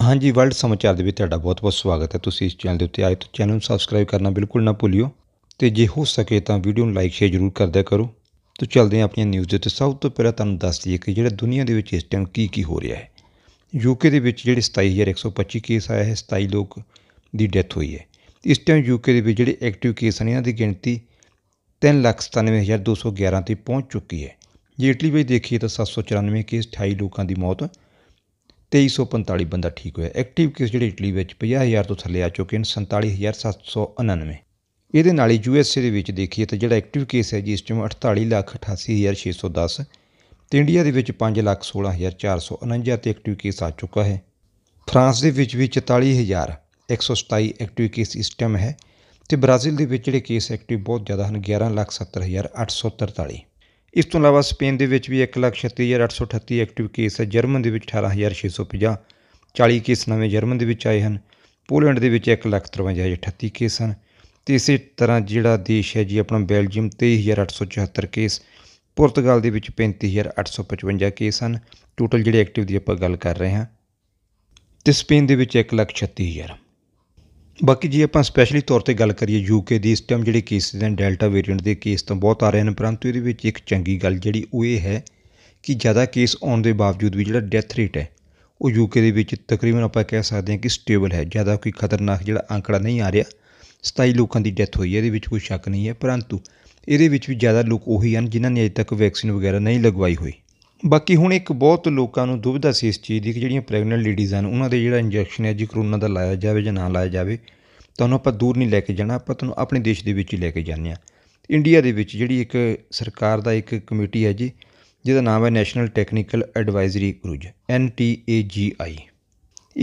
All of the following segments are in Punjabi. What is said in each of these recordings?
ਹਾਂਜੀ ਵਰਲਡ ਸਮਾਚਾਰ ਦੇ ਵਿੱਚ ਤੁਹਾਡਾ ਬਹੁਤ-ਬਹੁਤ ਸਵਾਗਤ ਹੈ ਤੁਸੀਂ ਇਸ ਚੈਨਲ ਦੇ ਉੱਤੇ ਆਏ ਤਾਂ ਚੈਨਲ ਨੂੰ ਸਬਸਕ੍ਰਾਈਬ ਕਰਨਾ ਬਿਲਕੁਲ ਨਾ ਭੁੱਲਿਓ ਤੇ ਜੇ ਹੋ ਸਕੇ ਤਾਂ ਵੀਡੀਓ ਨੂੰ ਲਾਈਕ ਸ਼ੇਅਰ ਜ਼ਰੂਰ ਕਰਦਿਆ ਕਰੋ ਤੋ ਚੱਲਦੇ ਹਾਂ ਆਪਣੀਆਂ ਨਿਊਜ਼ ਦੇ ਉੱਤੇ ਸਭ ਤੋਂ ਪਹਿਲਾਂ ਤੁਹਾਨੂੰ ਦੱਸ ਦਈਏ ਕਿ ਜਿਹੜਾ ਦੁਨੀਆ ਦੇ ਵਿੱਚ ਇਸ ਟਾਈਮ ਕੀ ਕੀ ਹੋ ਰਿਹਾ ਹੈ ਯੂਕੇ ਦੇ ਵਿੱਚ ਜਿਹੜੇ 27125 ਕੇਸ ਆਇਆ ਹੈ 27 ਲੋਕ ਦੀ ਡੈਥ ਹੋਈ ਹੈ ਇਸ ਟਾਈਮ ਯੂਕੇ ਦੇ ਵਿੱਚ ਜਿਹੜੇ ਐਕਟਿਵ ਕੇਸ ਹਨ ਇਹਨਾਂ ਦੀ ਗਿਣਤੀ 397211 ਤੇ ਪਹੁੰਚ ਚੁੱਕੀ ਹੈ ਜੇ ਇਟਲੀ ਵਿੱਚ ਦੇਖੀਏ ਤਾਂ 794 ਕੇਸ 28 ਲੋਕਾਂ ਦੀ ਮੌਤ 2345 ਬੰਦਾ ਠੀਕ ਹੋਇਆ ਐਕਟਿਵ ਕੇਸ ਜਿਹੜੇ ਇਟਲੀ ਵਿੱਚ 50000 ਤੋਂ ਥੱਲੇ ਆ ਚੁੱਕੇ ਨੇ 47799 ਇਹਦੇ ਨਾਲ ਹੀ ਯੂਐਸਏ ਦੇ ਵਿੱਚ ਦੇਖੀਏ ਤਾਂ ਜਿਹੜਾ ਐਕਟਿਵ ਕੇਸ ਹੈ ਜਿਸ ਵਿੱਚ 4888610 48 ਲੱਖ 88610 ਤੇ ਇੰਡੀਆ ਦੇ ਵਿੱਚ 5 ਲੱਖ 16449 ਤੇ ਐਕਟਿਵ ਕੇਸ ਆ ਚੁੱਕਾ ਹੈ ਫਰਾਂਸ ਦੇ ਵਿੱਚ ਵੀ 44127 ਐਕਟਿਵ ਕੇਸ ਇਸ ਟਾਈਮ ਹੈ ਤੇ ਬ੍ਰਾਜ਼ੀਲ ਦੇ ਵਿੱਚ ਜਿਹੜੇ ਕੇਸ ਐਕਟਿਵ ਬਹੁਤ ਜ਼ਿਆਦਾ ਹਨ 11 ਲੱਖ 70843 ਇਸ ਤੋਂ ਇਲਾਵਾ ਸਪੇਨ ਦੇ ਵਿੱਚ ਵੀ 136838 ਐਕਟਿਵ ਕੇਸ ਹੈ ਜਰਮਨ ਦੇ ਵਿੱਚ 18650 40 ਕੇਸ ਨਵੇਂ ਜਰਮਨ ਦੇ ਵਿੱਚ ਆਏ ਹਨ ਪੋਲੈਂਡ ਦੇ ਵਿੱਚ 153038 ਕੇਸ ਹਨ ਤੇ ਇਸੇ ਤਰ੍ਹਾਂ ਜਿਹੜਾ ਦੇਸ਼ ਹੈ ਜੀ ਆਪਣਾ ਬੈਲਜੀਅਮ 23874 ਕੇਸ ਪੁਰਤਗਾਲ ਦੇ ਵਿੱਚ 35855 ਕੇਸ ਹਨ ਟੋਟਲ ਜਿਹੜੇ ਐਕਟਿਵ ਦੀ ਆਪਾਂ ਗੱਲ ਕਰ ਰਹੇ ਹਾਂ ਤੇ ਸਪੇਨ ਦੇ ਵਿੱਚ 136000 ਬਾਕੀ ਜੇ ਆਪਾਂ ਸਪੈਸ਼ਲੀ ਤੌਰ ਤੇ ਗੱਲ ਕਰੀਏ ਯੂਕੇ ਦੀ ਇਸ ਟਾਈਮ ਜਿਹੜੇ ਕੇਸਿਸ ਨੇ ਡੈਲਟਾ ਵੇਰੀਐਂਟ ਦੇ ਕੇਸ ਤੋਂ ਬਹੁਤ ਆ ਰਹੇ ਨੇ ਪਰੰਤੂ ਇਹਦੇ ਵਿੱਚ ਇੱਕ ਚੰਗੀ ਗੱਲ ਜਿਹੜੀ ਉਹ ਇਹ ਹੈ ਕਿ ਜ਼ਿਆਦਾ ਕੇਸ ਆਉਣ ਦੇ ਬਾਵਜੂਦ ਵੀ ਜਿਹੜਾ ਡੈਥ ਰੇਟ ਹੈ ਉਹ ਯੂਕੇ ਦੇ ਵਿੱਚ ਤਕਰੀਬਨ ਆਪਾਂ ਕਹਿ ਸਕਦੇ ਹਾਂ ਕਿ ਸਟੇਬਲ ਹੈ ਜ਼ਿਆਦਾ ਕੋਈ ਖਤਰਨਾਕ ਜਿਹੜਾ ਅੰਕੜਾ ਨਹੀਂ ਆ ਰਿਹਾ 27 ਲੋਕਾਂ ਦੀ ਡੈਥ ਹੋਈ ਹੈ ਇਹਦੇ ਵਿੱਚ ਕੋਈ ਸ਼ੱਕ ਨਹੀਂ ਹੈ ਪਰੰਤੂ ਇਹਦੇ ਵਿੱਚ ਵੀ ਜ਼ਿਆਦਾ ਲੋਕ ਉਹੀ ਹਨ ਜਿਨ੍ਹਾਂ ਨੇ ਅਜੇ ਤੱਕ ਵੈਕਸੀਨ ਵਗੈਰਾ ਨਹੀਂ ਲਗਵਾਈ ਹੋਈ ਬਾਕੀ ਹੁਣ ਇੱਕ ਬਹੁਤ ਲੋਕਾਂ ਨੂੰ ਦੁਬਿਧਾ ਸੀ ਇਸ ਚੀਜ਼ ਦੀ ਕਿ ਜਿਹੜੀਆਂ ਪ੍ਰੈਗਨੈਂਟ ਲੇਡੀਜ਼ ਹਨ ਉਹਨਾਂ ਦੇ ਜਿਹੜਾ ਇੰਜੈਕਸ਼ਨ ਹੈ ਜੀ ਕਰੋਨਾ ਦਾ ਲਾਇਆ ਜਾਵੇ ਜਾਂ ਨਾ ਲਾਇਆ ਜਾਵੇ ਤੁਹਾਨੂੰ ਆਪਾਂ ਦੂਰ ਨਹੀਂ ਲੈ ਕੇ ਜਾਣਾ ਆਪਾਂ ਤੁਹਾਨੂੰ ਆਪਣੇ ਦੇਸ਼ ਦੇ ਵਿੱਚ ਹੀ ਲੈ ਕੇ ਜਾਂਦੇ ਆ ਇੰਡੀਆ ਦੇ ਵਿੱਚ ਜਿਹੜੀ ਇੱਕ ਸਰਕਾਰ ਦਾ ਇੱਕ ਕਮੇਟੀ ਹੈ ਜੀ ਜਿਹਦਾ ਨਾਮ ਹੈ ਨੈਸ਼ਨਲ ਟੈਕਨੀਕਲ ਐਡਵਾਈਜ਼ਰੀ ਗਰੁੱਜ ਆਈ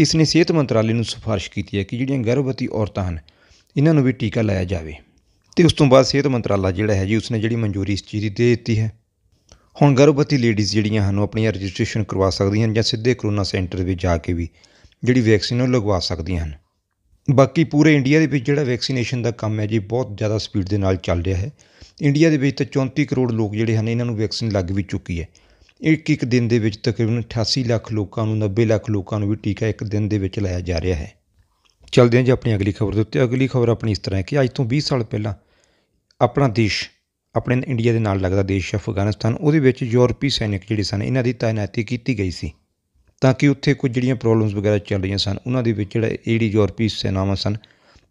ਇਸ ਨੇ ਸਿਹਤ ਮੰਤਰਾਲੇ ਨੂੰ ਸਿਫਾਰਿਸ਼ ਕੀਤੀ ਹੈ ਕਿ ਜਿਹੜੀਆਂ ਗਰਭਵਤੀ ਔਰਤਾਂ ਹਨ ਇਹਨਾਂ ਨੂੰ ਵੀ ਟੀਕਾ ਲਾਇਆ ਜਾਵੇ ਤੇ ਉਸ ਤੋਂ ਬਾਅਦ ਸਿਹਤ ਮੰਤਰਾਲਾ ਜਿਹੜਾ ਹੈ ਜੀ ਉਸਨੇ ਜਿਹੜੀ ਮਨਜ਼ੂਰੀ ਇਸ ਚੀਜ਼ ਦੀ ਦੇ ਦਿੱਤੀ ਹੈ ਹੁਣ ਗਰਭਵਤੀ ਲੇਡੀਜ਼ ਜਿਹੜੀਆਂ ਹਨ ਉਹ ਆਪਣੀ ਰਜਿਸਟ੍ਰੇਸ਼ਨ ਕਰਵਾ ਸਕਦੀਆਂ ਹਨ ਜਾਂ ਸਿੱਧੇ ਕਰੋਨਾ ਸੈਂਟਰ ਵਿੱਚ ਜਾ ਕੇ ਵੀ ਜਿਹੜੀ ਵੈਕਸੀਨ ਉਹ ਲਗਵਾ ਸਕਦੀਆਂ ਹਨ ਬਾਕੀ ਪੂਰੇ ਇੰਡੀਆ ਦੇ ਵਿੱਚ ਜਿਹੜਾ ਵੈਕਸੀਨੇਸ਼ਨ ਦਾ ਕੰਮ ਹੈ ਜੀ ਬਹੁਤ ਜ਼ਿਆਦਾ ਸਪੀਡ ਦੇ ਨਾਲ ਚੱਲ ਰਿਹਾ ਹੈ ਇੰਡੀਆ ਦੇ ਵਿੱਚ ਤਾਂ 34 ਕਰੋੜ ਲੋਕ ਜਿਹੜੇ ਹਨ ਇਹਨਾਂ ਨੂੰ ਵੈਕਸੀਨ ਲੱਗ ਵੀ ਚੁੱਕੀ ਹੈ ਇੱਕ ਇੱਕ ਦਿਨ ਦੇ ਵਿੱਚ ਤਕਰੀਬਨ 88 ਲੱਖ ਲੋਕਾਂ ਨੂੰ 90 ਲੱਖ ਲੋਕਾਂ ਨੂੰ ਵੀ ਟੀਕਾ ਇੱਕ ਦਿਨ ਦੇ ਵਿੱਚ ਲਾਇਆ ਜਾ ਰਿਹਾ ਹੈ ਚਲਦੇ ਹਾਂ ਜੀ ਆਪਣੀ ਅਗਲੀ ਖਬਰ ਦੇ ਉੱਤੇ ਅਗਲੀ ਖਬਰ ਆਪਣੀ ਇਸ ਤਰ੍ਹਾਂ ਹੈ ਕਿ ਅੱਜ ਤੋਂ 20 ਸਾਲ ਪਹਿਲਾਂ ਆਪਣਾ ਦੇਸ਼ ਆਪਣੇ ਇੰਡੀਆ ਦੇ ਨਾਲ ਲੱਗਦਾ ਦੇਸ਼ ਅਫਗਾਨਿਸਤਾਨ ਉਹਦੇ ਵਿੱਚ ਯੂਰਪੀ ਸੈਨਿਕ ਜਿਹੜੇ ਸਨ ਇਹਨਾਂ ਦੀ ਤਾਇਨਾਤੀ ਕੀਤੀ ਗਈ ਸੀ ਤਾਂ ਕਿ ਉੱਥੇ ਕੁਝ ਜਿਹੜੀਆਂ ਪ੍ਰੋਬਲਮਸ ਵਗੈਰਾ ਚੱਲ ਰਹੀਆਂ ਸਨ ਉਹਨਾਂ ਦੇ ਵਿੱਚ ਜਿਹੜੇ ਜਿਹੜੀ ਯੂਰਪੀ ਸੈਨਾਵਾਂ ਸਨ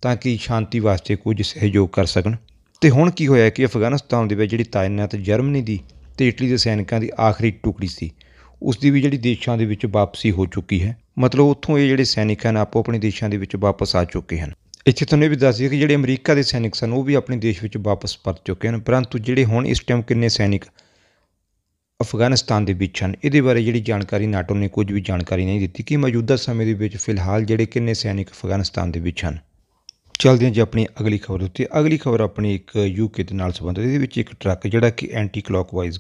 ਤਾਂ ਕਿ ਸ਼ਾਂਤੀ ਵਾਸਤੇ ਕੁਝ ਸਹਿਯੋਗ ਕਰ ਸਕਣ ਤੇ ਹੁਣ ਕੀ ਹੋਇਆ ਕਿ ਅਫਗਾਨਿਸਤਾਨ ਦੇ ਵਿੱਚ ਜਿਹੜੀ ਤਾਇਨਾਤ ਜਰਮਨੀ ਦੀ ਤੇ ਇਟਲੀ ਦੇ ਸੈਨਿਕਾਂ ਦੀ ਆਖਰੀ ਟੁਕੜੀ ਸੀ ਉਸ ਦੀ ਵੀ ਜਿਹੜੀ ਦੇਸ਼ਾਂ ਦੇ ਵਿੱਚ ਵਾਪਸੀ ਹੋ ਚੁੱਕੀ ਹੈ ਮਤਲਬ ਉੱਥੋਂ ਇਹ ਜਿਹੜੇ ਸੈਨਿਕ ਹਨ ਆਪੋ ਆਪਣੇ ਦੇਸ਼ਾਂ ਦੇ ਵਿੱਚ ਵਾਪਸ ਆ ਚੁੱਕੇ ਹਨ ਇੱਥੇ ਤੁਹਾਨੂੰ ਇਹ ਵੀ ਦੱਸ ਦਈਏ ਕਿ ਜਿਹੜੇ ਅਮਰੀਕਾ ਦੇ ਸੈਨਿਕ ਸਨ ਉਹ ਵੀ ਆਪਣੇ ਦੇਸ਼ ਵਿੱਚ ਵਾਪਸ ਪਰਤ ਚੁੱਕੇ ਹਨ ਪਰੰਤੂ ਜਿਹੜੇ ਹੁਣ ਇਸ ਟਾਈਮ ਕਿੰਨੇ ਸੈਨਿਕ ਅਫਗਾਨਿਸਤਾਨ ਦੇ ਵਿੱਚ ਹਨ ਇਹਦੇ ਬਾਰੇ ਜਿਹੜੀ ਜਾਣਕਾਰੀ ਨਾਟੋ ਨੇ ਕੁਝ ਵੀ ਜਾਣਕਾਰੀ ਨਹੀਂ ਦਿੱਤੀ ਕਿ ਮੌਜੂਦਾ ਸਮੇਂ ਦੇ ਵਿੱਚ ਫਿਲਹਾਲ ਜਿਹੜੇ ਕਿੰਨੇ ਸੈਨਿਕ ਅਫਗਾਨਿਸਤਾਨ ਦੇ ਵਿੱਚ ਹਨ ਚਲਦੇ ਹਾਂ ਜੀ ਆਪਣੀ ਅਗਲੀ ਖਬਰ ਉੱਤੇ ਅਗਲੀ ਖਬਰ ਆਪਣੀ ਇੱਕ ਯੂਕੇ ਦੇ ਨਾਲ ਸੰਬੰਧਿਤ ਇਹਦੇ ਵਿੱਚ ਇੱਕ ਟਰੱਕ ਜਿਹੜਾ ਕਿ ਐਂਟੀ ਕਲੌਕਵਾਈਜ਼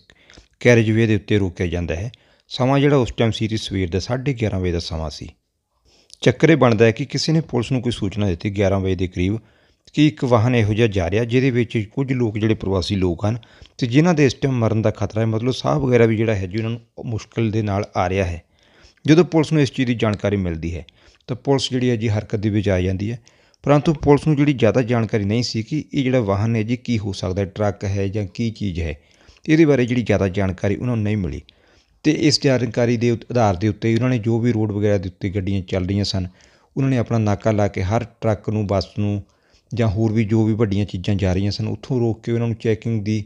ਕੈਰੇਜਵੇ ਦੇ ਉੱਤੇ ਰੋਕਿਆ ਜਾਂਦਾ ਹੈ ਸਮਾਂ ਜਿਹੜਾ ਉਸ ਟਾਈਮ ਸੀ ਸਵੇਰ ਦਾ 11:30 ਵਜੇ ਦਾ ਸਮਾਂ ਸੀ ਚੱਕਰੇ ਬਣਦਾ ਹੈ ਕਿ ਕਿਸੇ ਨੇ ਪੁਲਿਸ ਨੂੰ ਕੋਈ ਸੂਚਨਾ ਦਿੱਤੀ 11 ਵਜੇ ਦੇ ਕਰੀਬ ਕਿ ਇੱਕ ਵਾਹਨ ਇਹੋ ਜਿਹਾ ਜਾ ਰਿਹਾ ਜਿਹਦੇ ਵਿੱਚ ਕੁਝ ਲੋਕ ਜਿਹੜੇ ਪ੍ਰਵਾਸੀ ਲੋਕ ਹਨ ਤੇ ਜਿਨ੍ਹਾਂ ਦੇ ਇਸ ਟਾਈਮ ਮਰਨ ਦਾ ਖਤਰਾ ਹੈ ਮਤਲਬ ਸਾਹ ਵਗੈਰਾ ਵੀ ਜਿਹੜਾ ਹੈ ਜੀ ਉਹਨਾਂ ਨੂੰ ਮੁਸ਼ਕਲ ਦੇ ਨਾਲ ਆ ਰਿਹਾ ਹੈ ਜਦੋਂ ਪੁਲਿਸ ਨੂੰ ਇਸ ਚੀਜ਼ ਦੀ ਜਾਣਕਾਰੀ ਮਿਲਦੀ ਹੈ ਤਾਂ ਪੁਲਿਸ ਜਿਹੜੀ ਹੈ ਜੀ ਹਰਕਤ ਦੇ ਵਿੱਚ ਆ ਜਾਂਦੀ ਹੈ ਪਰੰਤੂ ਪੁਲਿਸ ਨੂੰ ਜਿਹੜੀ ਜ਼ਿਆਦਾ ਜਾਣਕਾਰੀ ਨਹੀਂ ਸੀ ਕਿ ਇਹ ਜਿਹੜਾ ਵਾਹਨ ਹੈ ਜੀ ਕੀ ਹੋ ਸਕਦਾ ਹੈ ਟਰੱਕ ਹੈ ਜਾਂ ਕੀ ਚੀਜ਼ ਹੈ ਇਹਦੇ ਬਾਰੇ ਜਿਹੜੀ ਜ਼ਿਆਦਾ ਜਾਣਕਾਰੀ ਉਹਨਾਂ ਨੂੰ ਨਹੀਂ ਮਿਲੀ ਤੇ ਇਸ ਜਾਣਕਾਰੀ ਦੇ ਆਧਾਰ ਦੇ ਉੱਤੇ ਉਹਨਾਂ ਨੇ ਜੋ ਵੀ ਰੋਡ ਵਗੈਰਾ ਦੇ ਉੱਤੇ ਗੱਡੀਆਂ ਚੱਲ ਰਹੀਆਂ ਸਨ ਉਹਨਾਂ ਨੇ ਆਪਣਾ ਨਾਕਾ ਲਾ ਕੇ ਹਰ ਟਰੱਕ ਨੂੰ ਬੱਸ ਨੂੰ ਜਾਂ ਹੋਰ ਵੀ ਜੋ ਵੀ ਵੱਡੀਆਂ ਚੀਜ਼ਾਂ ਜਾ ਰਹੀਆਂ ਸਨ ਉੱਥੋਂ ਰੋਕ ਕੇ ਉਹਨਾਂ ਨੂੰ ਚੈਕਿੰਗ ਦੀ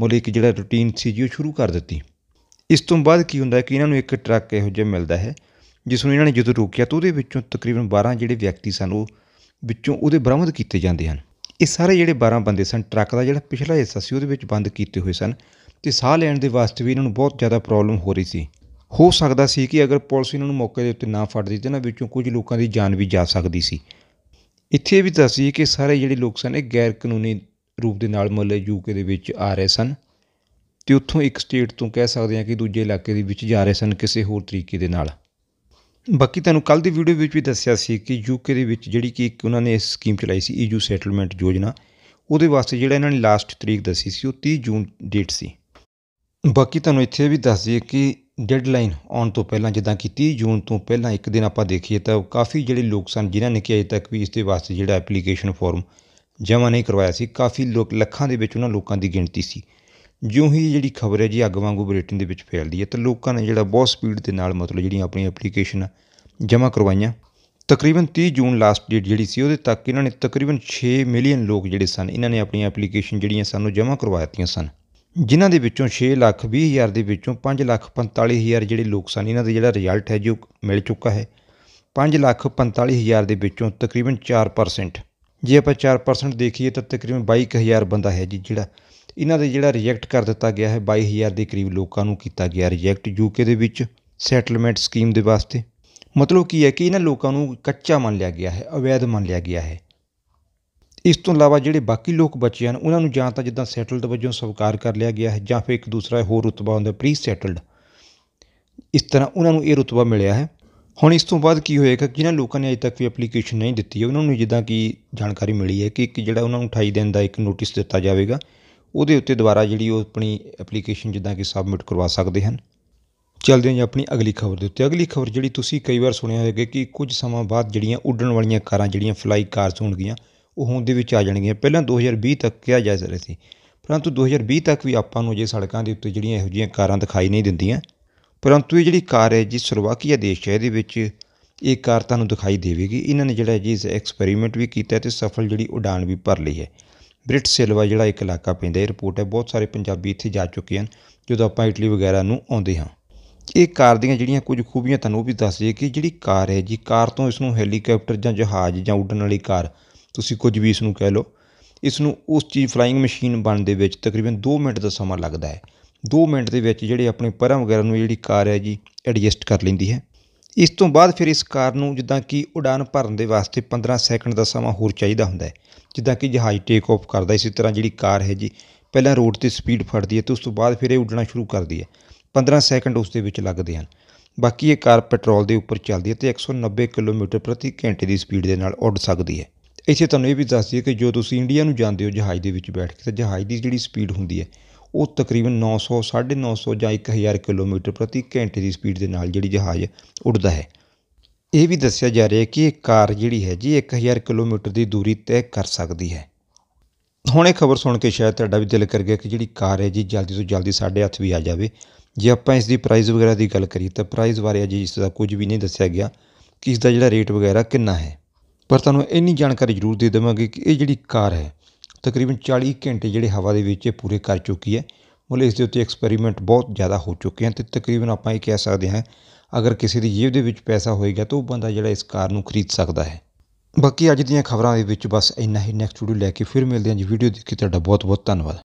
ਮਤਲਬ ਇੱਕ ਜਿਹੜਾ ਰੂਟੀਨ ਸੀ ਜੀ ਉਹ ਸ਼ੁਰੂ ਕਰ ਦਿੱਤੀ ਇਸ ਤੋਂ ਬਾਅਦ ਕੀ ਹੁੰਦਾ ਕਿ ਇਹਨਾਂ ਨੂੰ ਇੱਕ ਟਰੱਕ ਇਹੋ ਜਿਹਾ ਮਿਲਦਾ ਹੈ ਜਿਸ ਨੂੰ ਇਹਨਾਂ ਨੇ ਜਦੋਂ ਰੋਕਿਆ ਤਾਂ ਉਹਦੇ ਵਿੱਚੋਂ ਤਕਰੀਬਨ 12 ਜਿਹੜੇ ਵਿਅਕਤੀ ਸਨ ਉਹ ਵਿੱਚੋਂ ਉਹਦੇ ਬਰਾਮਦ ਕੀਤੇ ਜਾਂਦੇ ਹਨ ਇਹ ਸਾਰੇ ਜਿਹੜੇ 12 ਬੰਦੇ ਸਨ ਟਰੱਕ ਦਾ ਜਿਹੜਾ ਪਿਛਲਾ ਹਿੱਸਾ ਸੀ ਉਹਦੇ ਵਿੱਚ ਬੰਦ ਕੀਤੇ ਹੋਏ ਸਨ ਤੇ ਸਾਹ ਲੈਣ ਦੇ ਵਾਸਤੇ ਵੀ ਇਹਨਾਂ ਨੂੰ ਬਹੁਤ ਜ਼ਿਆਦਾ ਪ੍ਰੋਬਲਮ ਹੋ ਰਹੀ ਸੀ ਹੋ ਸਕਦਾ ਸੀ ਕਿ ਅਗਰ ਪੁਲਿਸ ਇਹਨਾਂ ਨੂੰ ਮੌਕੇ ਦੇ ਉੱਤੇ ਨਾ ਫੜਦੀ ਤੇ ਨਾ ਵਿੱਚੋਂ ਕੁਝ ਲੋਕਾਂ ਦੀ ਜਾਨ ਵੀ ਜਾ ਸਕਦੀ ਸੀ ਇੱਥੇ ਵੀ ਸੀ ਕਿ ਸਾਰੇ ਜਿਹੜੇ ਲੋਕ ਸਨ ਇਹ ਗੈਰ ਕਾਨੂੰਨੀ ਰੂਪ ਦੇ ਨਾਲ ਮੁੱਲੇ ਯੂਕੇ ਦੇ ਵਿੱਚ ਆ ਰਹੇ ਸਨ ਤੇ ਉੱਥੋਂ ਇੱਕ ਸਟੇਟ ਤੋਂ ਕਹਿ ਸਕਦੇ ਹਾਂ ਕਿ ਦੂਜੇ ਇਲਾਕੇ ਦੇ ਵਿੱਚ ਜਾ ਰਹੇ ਸਨ ਕਿਸੇ ਹੋਰ ਤਰੀਕੇ ਦੇ ਨਾਲ ਬਾਕੀ ਤੁਹਾਨੂੰ ਕੱਲ ਦੀ ਵੀਡੀਓ ਵਿੱਚ ਵੀ ਦੱਸਿਆ ਸੀ ਕਿ ਯੂਕੇ ਦੇ ਵਿੱਚ ਜਿਹੜੀ ਕਿ ਉਹਨਾਂ ਨੇ ਇਸ ਸਕੀਮ ਚਲਾਈ ਸੀ ਈਯੂ e ਸੈਟਲਮੈਂਟ ਯੋਜਨਾ ਉਹਦੇ ਵਾਸਤੇ ਜਿਹੜਾ ਇਹਨਾਂ ਨੇ ਲਾਸਟ ਤਰੀਕ ਦੱਸੀ ਸੀ ਉਹ 30 ਜੂਨ ਡੇਟ ਸੀ ਬਾਕੀ ਤੁਹਾਨੂੰ ਇੱਥੇ ਵੀ ਦੱਸ ਦਈਏ ਕਿ ਡੈਡਲਾਈਨ ਆਉਣ ਤੋਂ ਪਹਿਲਾਂ ਜਿੱਦਾਂ ਕਿ 30 ਜੂਨ ਤੋਂ ਪਹਿਲਾਂ ਇੱਕ ਦਿਨ ਆਪਾਂ ਦੇਖੀਏ ਤਾਂ ਕਾਫੀ ਜਿਹੜੇ ਲੋਕ ਸਨ ਜਿਨ੍ਹਾਂ ਨੇ ਕਿ ਅਜੇ ਤੱਕ ਵੀ ਇਸ ਦੇ ਵਾਸਤੇ ਜਿਹੜਾ ਐਪਲੀਕੇਸ਼ਨ ਫਾਰਮ ਜਮ੍ਹਾਂ ਨਹੀਂ ਕਰਵਾਇਆ ਸੀ ਕਾਫੀ ਲੋਕ ਲੱਖਾਂ ਦੇ ਵਿੱਚ ਉਹਨਾਂ ਲੋਕਾਂ ਦੀ ਗਿਣਤੀ ਸੀ ਜਿਉਂ ਹੀ ਜਿਹੜੀ ਖਬਰ ਹੈ ਜੀ ਅੱਗ ਵਾਂਗੂ ਬ੍ਰਿਟੇਨ ਦੇ ਵਿੱਚ ਫੈਲਦੀ ਹੈ ਤਾਂ ਲੋਕਾਂ ਨੇ ਜਿਹੜਾ ਬਹੁਤ ਸਪੀਡ ਦੇ ਨਾਲ ਮਤਲਬ ਜਿਹੜੀਆਂ ਆਪਣੀਆਂ ਐਪਲੀਕੇਸ਼ਨ ਜਮ੍ਹਾਂ ਕਰਵਾਈਆਂ ਤਕਰੀਬਨ 30 ਜੂਨ ਲਾਸਟ ਡੇਟ ਜਿਹੜੀ ਸੀ ਉਹਦੇ ਤੱਕ ਇਹਨਾਂ ਨੇ ਤਕਰੀਬਨ 6 ਮਿਲੀਅਨ ਲੋਕ ਜਿਹੜੇ ਸਨ ਇਹਨਾਂ ਨੇ ਆਪਣੀਆਂ ਐਪਲੀਕੇਸ਼ਨ ਜਿਹੜੀਆਂ ਸਾਨੂੰ ਜਮ੍ਹਾਂ ਕਰਵਾ ਦਿੱਤੀਆਂ ਸਨ ਜਿਨ੍ਹਾਂ ਦੇ ਵਿੱਚੋਂ 6 ਲੱਖ 20 ਹਜ਼ਾਰ ਦੇ ਵਿੱਚੋਂ 5 ਲੱਖ 45 ਹਜ਼ਾਰ ਜਿਹੜੇ ਲੋਕ ਸਨ ਇਹਨਾਂ ਦਾ ਜਿਹੜਾ ਰਿਜ਼ਲਟ ਹੈ ਜੋ ਮਿਲ ਚੁੱਕਾ ਹੈ 5 ਲੱਖ 45 ਹਜ਼ਾਰ ਦੇ ਵਿੱਚੋਂ ਤਕਰੀਬਨ 4% ਜੇ ਆਪਾਂ 4% ਦੇਖੀਏ ਤਾਂ ਤਕਰੀਬਨ 22000 ਬੰਦਾ ਹੈ ਜੀ ਜਿਹੜਾ ਇਹਨਾਂ ਦੇ ਜਿਹੜਾ ਰਿਜੈਕਟ ਕਰ ਦਿੱਤਾ ਗਿਆ ਹੈ 22000 ਦੇ ਕਰੀਬ ਲੋਕਾਂ ਨੂੰ ਕੀਤਾ ਗਿਆ ਰਿਜੈਕਟ ਯੂਕੇ ਦੇ ਵਿੱਚ ਸੈਟਲਮੈਂਟ ਸਕੀਮ ਦੇ ਵਾਸਤੇ ਮਤਲਬ ਕੀ ਹੈ ਕਿ ਇਹਨਾਂ ਲੋਕਾਂ ਨੂੰ ਕੱਚਾ ਮੰਨ ਲਿਆ ਗਿਆ ਹੈ ਅਵੈਧ ਮੰਨ ਲਿਆ ਗਿਆ ਹੈ ਇਸ ਤੋਂ ਇਲਾਵਾ ਜਿਹੜੇ ਬਾਕੀ ਲੋਕ ਬੱਚੇ ਹਨ ਉਹਨਾਂ ਨੂੰ ਜਾਂ ਤਾਂ ਜਿੱਦਾਂ ਸੈਟਲਡ ਵਜੋਂ ਸਵਾਰ ਕਰ ਲਿਆ ਗਿਆ ਹੈ ਜਾਂ ਫਿਰ ਇੱਕ ਦੂਸਰਾ ਹੋਰ ਰੁਤਬਾ ਹੁੰਦਾ ਪ੍ਰੀ ਸੈਟਲਡ ਇਸ ਤਰ੍ਹਾਂ ਉਹਨਾਂ ਨੂੰ ਇਹ ਰੁਤਬਾ ਮਿਲਿਆ ਹੈ ਹੁਣ ਇਸ ਤੋਂ ਬਾਅਦ ਕੀ ਹੋਏਗਾ ਜਿਨ੍ਹਾਂ ਲੋਕਾਂ ਨੇ ਅਜੇ ਤੱਕ ਵੀ ਐਪਲੀਕੇਸ਼ਨ ਨਹੀਂ ਦਿੱਤੀ ਹੈ ਉਹਨਾਂ ਨੂੰ ਜਿੱਦਾਂ ਕਿ ਜਾਣਕਾਰੀ ਮਿਲੀ ਹੈ ਕਿ ਇੱਕ ਜਿਹੜਾ ਉਹਨਾਂ ਨੂੰ 28 ਦਿਨ ਦਾ ਇੱਕ ਨੋਟਿਸ ਦਿੱਤਾ ਜਾਵੇਗਾ ਉਹਦੇ ਉੱਤੇ ਦੁਬਾਰਾ ਜਿਹੜੀ ਉਹ ਆਪਣੀ ਐਪਲੀਕੇਸ਼ਨ ਜਿੱਦਾਂ ਕਿ ਸਬਮਿਟ ਕਰਵਾ ਸਕਦੇ ਹਨ ਚਲਦੇ ਹਾਂ ਆਪਣੀ ਅਗਲੀ ਖਬਰ ਦੇ ਉੱਤੇ ਅਗਲੀ ਖਬਰ ਜਿਹੜੀ ਤੁਸੀਂ ਕਈ ਵਾਰ ਸੁਣਿਆ ਹੋਵੇਗਾ ਕਿ ਕੁਝ ਸਮਾਂ ਬਾਅਦ ਜਿਹੜੀਆਂ ਉੱਡਣ ਵਾਲੀਆਂ ਕਾਰਾਂ ਜਿਹੜੀਆਂ ਫਲਾਈ ਕਾਰਸ ਹੋਣਗੀਆਂ ਉਹ ਹੋਂਦ ਦੇ ਵਿੱਚ ਆ ਜਾਣਗੀਆਂ ਪਹਿਲਾਂ 2020 ਤੱਕ ਕਿਹਾ ਜਾ ਰਿਹਾ ਸੀ ਪਰੰਤੂ 2020 ਤੱਕ ਵੀ ਆਪਾਂ ਨੂੰ ਜੇ ਸੜਕਾਂ ਦੇ ਉੱਤੇ ਜਿਹੜੀਆਂ ਇਹੋ ਜਿਹੀਆਂ ਕਾਰਾਂ ਦਿਖਾਈ ਨਹੀਂ ਦਿੰਦੀਆਂ ਪਰੰਤੂ ਇਹ ਜਿਹੜੀ ਕਾਰ ਹੈ ਜੀ ਸਰਵਾਕੀਆ ਦੇਸ਼ ਹੈ ਇਹਦੇ ਵਿੱਚ ਇਹ ਕਾਰ ਤੁਹਾਨੂੰ ਦਿਖਾਈ ਦੇਵੇਗੀ ਇਹਨਾਂ ਨੇ ਜਿਹੜਾ ਜੀ ਇਸ ਐਕਸਪੈਰੀਮੈਂਟ ਵੀ ਕੀਤਾ ਤੇ ਸਫਲ ਜਿਹੜੀ ਉਡਾਨ ਵੀ ਭਰ ਲਈ ਹੈ ਬ੍ਰਿਟ ਸਿਲਵਾ ਜਿਹੜਾ ਇੱਕ ਇਲਾਕਾ ਪੈਂਦਾ ਹੈ ਰਿਪੋਰਟ ਹੈ ਬਹੁਤ ਸਾਰੇ ਪੰਜਾਬੀ ਇੱਥੇ ਜਾ ਚੁੱਕੇ ਹਨ ਜਦੋਂ ਆਪਾਂ ਇਟਲੀ ਵਗੈਰਾ ਨੂੰ ਆਉਂਦੇ ਹਾਂ ਇਹ ਕਾਰ ਦੀਆਂ ਜਿਹੜੀਆਂ ਕੁਝ ਖੂਬੀਆਂ ਤੁਹਾਨੂੰ ਉਹ ਵੀ ਦੱਸ ਦਈਏ ਕਿ ਜਿਹੜੀ ਕਾਰ ਹੈ ਜੀ ਕਾਰ ਤੋਂ ਇਸ ਨੂੰ ਹੈਲੀਕਾਪਟਰ ਜਾਂ ਜਹਾਜ਼ ਜਾਂ ਉੱਡਣ ਵਾਲੀ ਕਾਰ ਤੁਸੀਂ ਕੁਝ ਵੀ ਇਸ ਨੂੰ ਕਹਿ ਲਓ ਇਸ ਨੂੰ ਉਸ ਚੀਜ਼ ਫਲਾਈਂਗ ਮਸ਼ੀਨ ਬਣਨ ਦੇ ਵਿੱਚ ਤਕਰੀਬਨ 2 ਮਿੰਟ ਦਾ ਸਮਾਂ ਲੱਗਦਾ ਹੈ 2 ਮਿੰਟ ਦੇ ਵਿੱਚ ਜਿਹੜੇ ਆਪਣੇ ਪਰਾਂ ਵਗੈਰਾ ਨੂੰ ਜਿਹੜੀ ਕਾਰ ਹੈ ਜੀ ਐਡਜਸਟ ਕਰ ਲੈਂਦੀ ਹੈ ਇਸ ਤੋਂ ਬਾਅਦ ਫਿਰ ਇਸ ਕਾਰ ਨੂੰ ਜਿੱਦਾਂ ਕਿ ਉਡਾਨ ਭਰਨ ਦੇ ਵਾਸਤੇ 15 ਸੈਕਿੰਡ ਦਾ ਸਮਾਂ ਹੋਰ ਚਾਹੀਦਾ ਹੁੰਦਾ ਹੈ ਜਿੱਦਾਂ ਕਿ ਜਹਾਜ਼ ਟੇਕ ਆਫ ਕਰਦਾ ਇਸੇ ਤਰ੍ਹਾਂ ਜਿਹੜੀ ਕਾਰ ਹੈ ਜੀ ਪਹਿਲਾਂ ਰੋਡ ਤੇ ਸਪੀਡ ਫੜਦੀ ਹੈ ਤੇ ਉਸ ਤੋਂ ਬਾਅਦ ਫਿਰ ਇਹ ਉੱਡਣਾ ਸ਼ੁਰੂ ਕਰਦੀ ਹੈ 15 ਸੈਕਿੰਡ ਉਸ ਦੇ ਵਿੱਚ ਲੱਗਦੇ ਹਨ ਬਾਕੀ ਇਹ ਕਾਰ ਪੈਟਰੋਲ ਦੇ ਉੱਪਰ ਚੱਲਦੀ ਹੈ ਤੇ 190 ਕਿਲੋਮੀਟਰ ਪ੍ਰਤੀ ਘੰਟੇ ਦੀ ਸਪੀਡ ਦੇ ਨਾਲ ਉੱਡ ਸਕਦੀ ਹੈ ਇੱਥੇ ਤੁਹਾਨੂੰ ਇਹ ਵੀ ਦੱਸ ਦਈਏ ਕਿ ਜੋ ਤੁਸੀਂ ਇੰਡੀਆ ਨੂੰ ਜਾਂਦੇ ਹੋ ਜਹਾਜ਼ ਦੇ ਵਿੱਚ ਬੈਠ ਕੇ ਤਾਂ ਜਹਾਜ਼ ਦੀ ਜਿਹੜੀ ਸਪੀਡ ਹੁੰਦੀ ਹੈ ਉਹ ਤਕਰੀਬਨ 900 950 ਜਾਂ 1000 ਕਿਲੋਮੀਟਰ ਪ੍ਰਤੀ ਘੰਟੇ ਦੀ ਸਪੀਡ ਦੇ ਨਾਲ ਜਿਹੜੀ ਜਹਾਜ਼ ਉੱਡਦਾ ਹੈ ਇਹ ਵੀ ਦੱਸਿਆ ਜਾ ਰਿਹਾ ਹੈ ਕਿ ਇਹ ਕਾਰ ਜਿਹੜੀ ਹੈ ਜੀ 1000 ਕਿਲੋਮੀਟਰ ਦੀ ਦੂਰੀ ਤੈਅ ਕਰ ਸਕਦੀ ਹੈ ਹੁਣ ਇਹ ਖਬਰ ਸੁਣ ਕੇ ਸ਼ਾਇਦ ਤੁਹਾਡਾ ਵੀ ਦਿਲ ਕਰ ਗਿਆ ਕਿ ਜਿਹੜੀ ਕਾਰ ਹੈ ਜੀ ਜਲਦੀ ਤੋਂ ਜਲਦੀ ਸਾਡੇ ਹੱਥ ਵੀ ਆ ਜਾਵੇ ਜੇ ਆਪਾਂ ਇਸ ਦੀ ਪ੍ਰਾਈਸ ਵਗੈਰਾ ਦੀ ਗੱਲ ਕਰੀਏ ਤਾਂ ਪ੍ਰਾਈਸ ਬਾਰੇ ਅਜੇ ਇਸ ਦਾ ਕੁਝ ਵੀ ਨਹੀਂ ਦੱਸਿਆ ਗਿਆ ਕਿ ਇਸ ਦਾ ਜਿਹੜਾ ਰੇਟ ਵਗੈਰਾ ਕਿੰਨਾ ਹੈ ਪਰ ਤੁਹਾਨੂੰ ਇੰਨੀ ਜਾਣਕਾਰੀ ਜ਼ਰੂਰ ਦੇ ਦੇਵਾਂਗੇ ਕਿ ਇਹ ਜਿਹੜੀ ਕਾਰ ਹੈ ਤਕਰੀਬਨ 40 ਘੰਟੇ ਜਿਹੜੇ ਹਵਾ ਦੇ ਵਿੱਚ ਇਹ ਪੂਰੇ ਕਰ ਚੁੱਕੀ ਹੈ ਮਤਲਬ ਇਸ ਦੇ ਉੱਤੇ ਐਕਸਪੈਰੀਮੈਂਟ ਬਹੁਤ ਜ਼ਿਆਦਾ ਹੋ ਚੁੱਕੇ ਹਨ ਤੇ ਤਕਰੀਬਨ ਆਪਾਂ ਇਹ ਕਹਿ ਸਕਦੇ ਹਾਂ ਅਗਰ ਕਿਸੇ ਦੀ ਜੇਬ ਦੇ ਵਿੱਚ ਪੈਸਾ ਹੋਏਗਾ ਤਾਂ ਉਹ ਬੰਦਾ ਜਿਹੜਾ ਇਸ ਕਾਰ ਨੂੰ ਖਰੀਦ ਸਕਦਾ ਹੈ ਬਾਕੀ ਅੱਜ ਦੀਆਂ ਖਬਰਾਂ ਦੇ ਵਿੱਚ ਬਸ ਇੰਨਾ ਹੀ ਨੈਕਸਟ ਵੀਡੀਓ ਲੈ ਕੇ ਫਿਰ ਮਿਲਦੇ ਹਾਂ ਜੀ ਵੀਡੀਓ ਦੇਖੀ ਤੁਹਾਡਾ ਬਹੁਤ ਬਹੁਤ ਧੰਨਵਾਦ